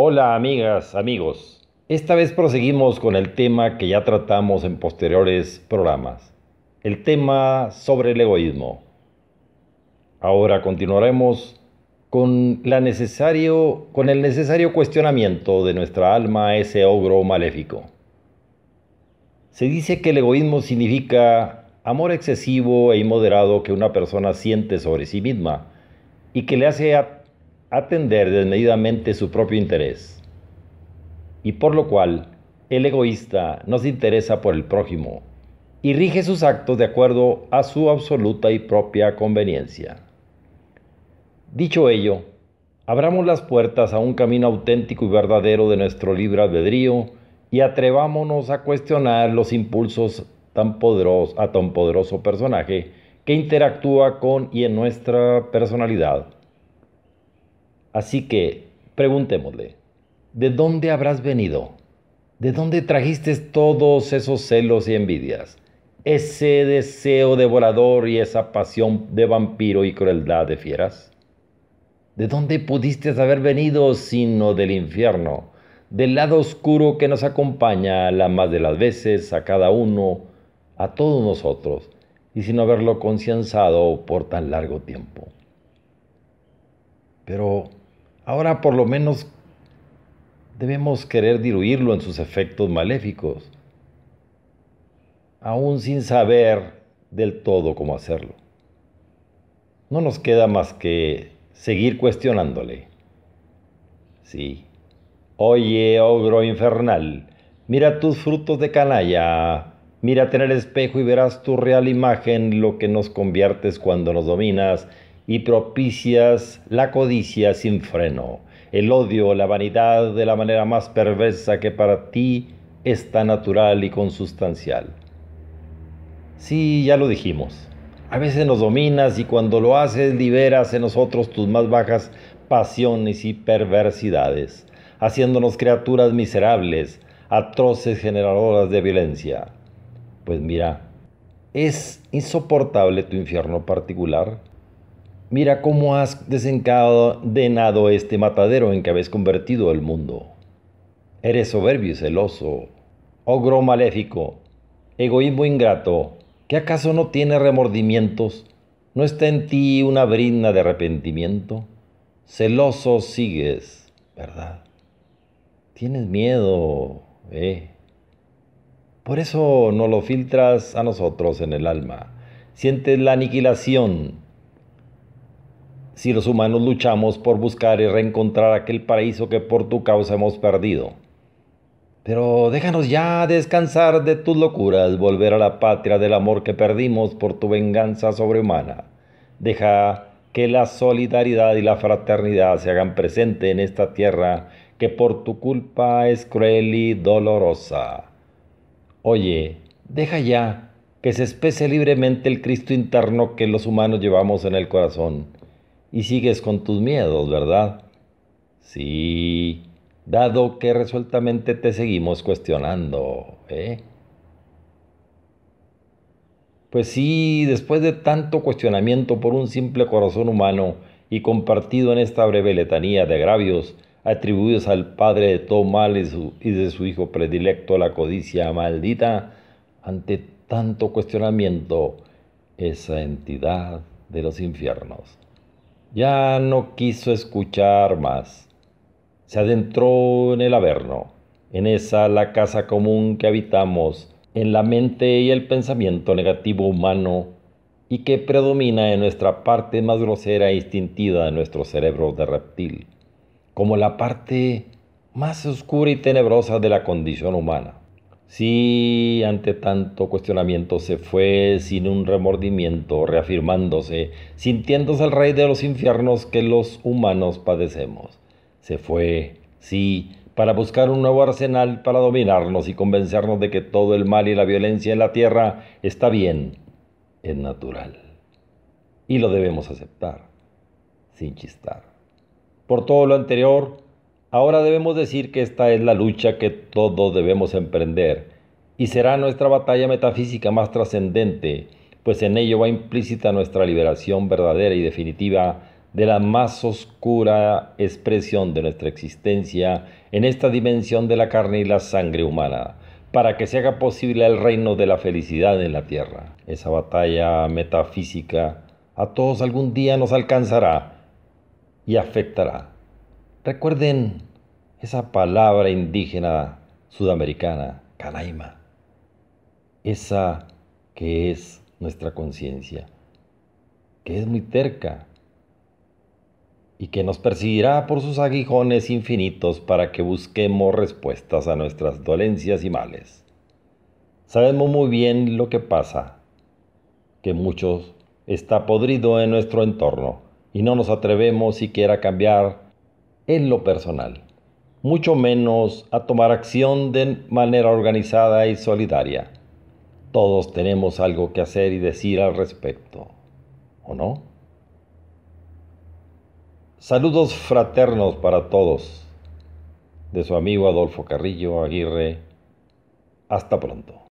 Hola amigas, amigos. Esta vez proseguimos con el tema que ya tratamos en posteriores programas, el tema sobre el egoísmo. Ahora continuaremos con, el necesario cuestionamiento de nuestra alma a ese ogro maléfico. Se dice que el egoísmo significa amor excesivo e inmoderado que una persona siente sobre sí misma y que le hace a atender desmedidamente su propio interés, y por lo cual el egoísta no se interesa por el prójimo y rige sus actos de acuerdo a su absoluta y propia conveniencia. Dicho ello, abramos las puertas a un camino auténtico y verdadero de nuestro libre albedrío y atrevámonos a cuestionar los impulsos tan poderosos a tan poderoso personaje que interactúa con y en nuestra personalidad Así que preguntémosle, ¿de dónde habrás venido? ¿De dónde trajiste todos esos celos y envidias? Ese deseo devorador y esa pasión de vampiro y crueldad de fieras. ¿De dónde pudiste haber venido sino del infierno, del lado oscuro que nos acompaña la más de las veces a cada uno, a todos nosotros, y sin haberlo concienzado por tan largo tiempo? Pero Ahora por lo menos debemos querer diluirlo en sus efectos maléficos, aún sin saber del todo cómo hacerlo. No nos queda más que seguir cuestionándole. Sí. Oye, ogro infernal, mira tus frutos de canalla, mira en el espejo y verás tu real imagen, lo que nos conviertes cuando nos dominas y propicias la codicia sin freno, el odio, la vanidad de la manera más perversa que para ti está natural y consustancial. Sí, ya lo dijimos. A veces nos dominas y cuando lo haces liberas en nosotros tus más bajas pasiones y perversidades, haciéndonos criaturas miserables, atroces generadoras de violencia. Pues mira, es insoportable tu infierno particular. Mira cómo has desencadenado este matadero en que habéis convertido el mundo. Eres soberbio y celoso, ogro oh, maléfico, egoísmo ingrato, que acaso no tiene remordimientos, no está en ti una brina de arrepentimiento. Celoso sigues, ¿verdad? Tienes miedo, ¿eh? Por eso no lo filtras a nosotros en el alma. Sientes la aniquilación si los humanos luchamos por buscar y reencontrar aquel paraíso que por tu causa hemos perdido. Pero déjanos ya descansar de tus locuras, volver a la patria del amor que perdimos por tu venganza sobrehumana. Deja que la solidaridad y la fraternidad se hagan presente en esta tierra que por tu culpa es cruel y dolorosa. Oye, deja ya que se espese libremente el Cristo interno que los humanos llevamos en el corazón y sigues con tus miedos, ¿verdad? Sí, dado que resueltamente te seguimos cuestionando, ¿eh? Pues sí, después de tanto cuestionamiento por un simple corazón humano y compartido en esta breve letanía de agravios atribuidos al padre de todo mal y, de su hijo predilecto, la codicia maldita, ante tanto cuestionamiento, esa entidad de los infiernos ya no quiso escuchar más. Se adentró en el Averno, en esa la casa común que habitamos, en la mente y el pensamiento negativo humano y que predomina en nuestra parte más grosera e instintiva de nuestro cerebro de reptil, como la parte más oscura y tenebrosa de la condición humana. Sí, ante tanto cuestionamiento se fue sin un remordimiento, reafirmándose, sintiéndose el rey de los infiernos que los humanos padecemos. Se fue, sí, para buscar un nuevo arsenal para dominarnos y convencernos de que todo el mal y la violencia en la tierra está bien, es natural. Y lo debemos aceptar, sin chistar. Por todo lo anterior, Ahora debemos decir que esta es la lucha que todos debemos emprender y será nuestra batalla metafísica más trascendente, pues en ello va implícita nuestra liberación verdadera y definitiva de la más oscura expresión de nuestra existencia en esta dimensión de la carne y la sangre humana, para que se haga posible el reino de la felicidad en la tierra. Esa batalla metafísica a todos algún día nos alcanzará y afectará. Recuerden esa palabra indígena sudamericana, canaima, esa que es nuestra conciencia, que es muy terca y que nos perseguirá por sus aguijones infinitos para que busquemos respuestas a nuestras dolencias y males. Sabemos muy bien lo que pasa, que muchos está podrido en nuestro entorno y no nos atrevemos siquiera a cambiar en lo personal, mucho menos a tomar acción de manera organizada y solidaria. Todos tenemos algo que hacer y decir al respecto, ¿o no? Saludos fraternos para todos. De su amigo Adolfo Carrillo Aguirre. Hasta pronto.